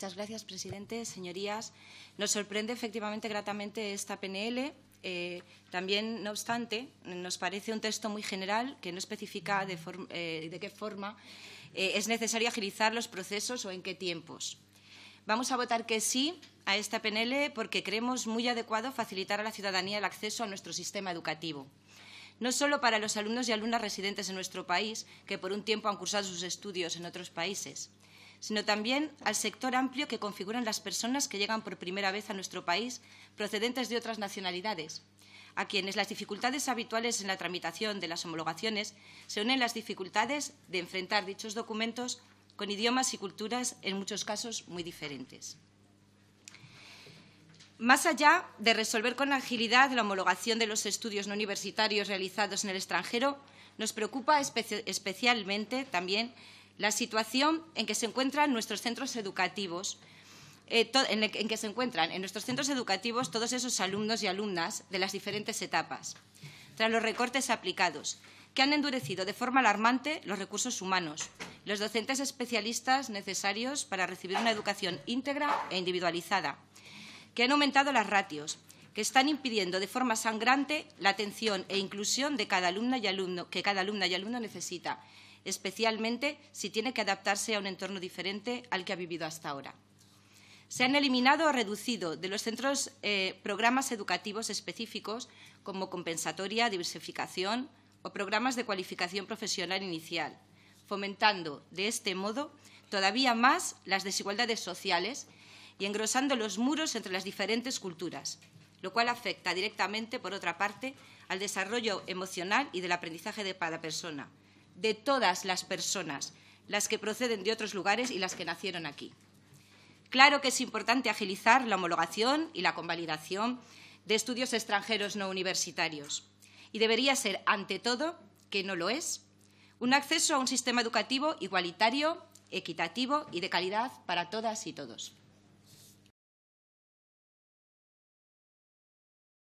Muchas gracias, presidente. Señorías, nos sorprende efectivamente gratamente esta PNL. Eh, también, no obstante, nos parece un texto muy general que no especifica de, eh, qué forma eh, es necesario agilizar los procesos o en qué tiempos. Vamos a votar que sí a esta PNL porque creemos muy adecuado facilitar a la ciudadanía el acceso a nuestro sistema educativo no solo para los alumnos y alumnas residentes en nuestro país, que por un tiempo han cursado sus estudios en otros países, sino también al sector amplio que configuran las personas que llegan por primera vez a nuestro país procedentes de otras nacionalidades, a quienes las dificultades habituales en la tramitación de las homologaciones se unen las dificultades de enfrentar dichos documentos con idiomas y culturas en muchos casos muy diferentes. Más allá de resolver con agilidad la homologación de los estudios no universitarios realizados en el extranjero, nos preocupa especialmente también la situación en que se encuentran nuestros centros educativos, eh, en, que se encuentran en nuestros centros educativos todos esos alumnos y alumnas de las diferentes etapas, tras los recortes aplicados, que han endurecido de forma alarmante los recursos humanos, los docentes especialistas necesarios para recibir una educación íntegra e individualizada, que han aumentado las ratios, que están impidiendo de forma sangrante la atención e inclusión de cada alumna y alumno que cada alumna y alumno necesita especialmente si tiene que adaptarse a un entorno diferente al que ha vivido hasta ahora. Se han eliminado o reducido de los centros eh, programas educativos específicos como compensatoria, diversificación o programas de cualificación profesional inicial, fomentando de este modo todavía más las desigualdades sociales y engrosando los muros entre las diferentes culturas, lo cual afecta directamente, por otra parte, al desarrollo emocional y del aprendizaje de cada persona, de todas las personas, las que proceden de otros lugares y las que nacieron aquí. Claro que es importante agilizar la homologación y la convalidación de estudios extranjeros no universitarios. Y debería ser, ante todo, que no lo es, un acceso a un sistema educativo igualitario, equitativo y de calidad para todas y todos.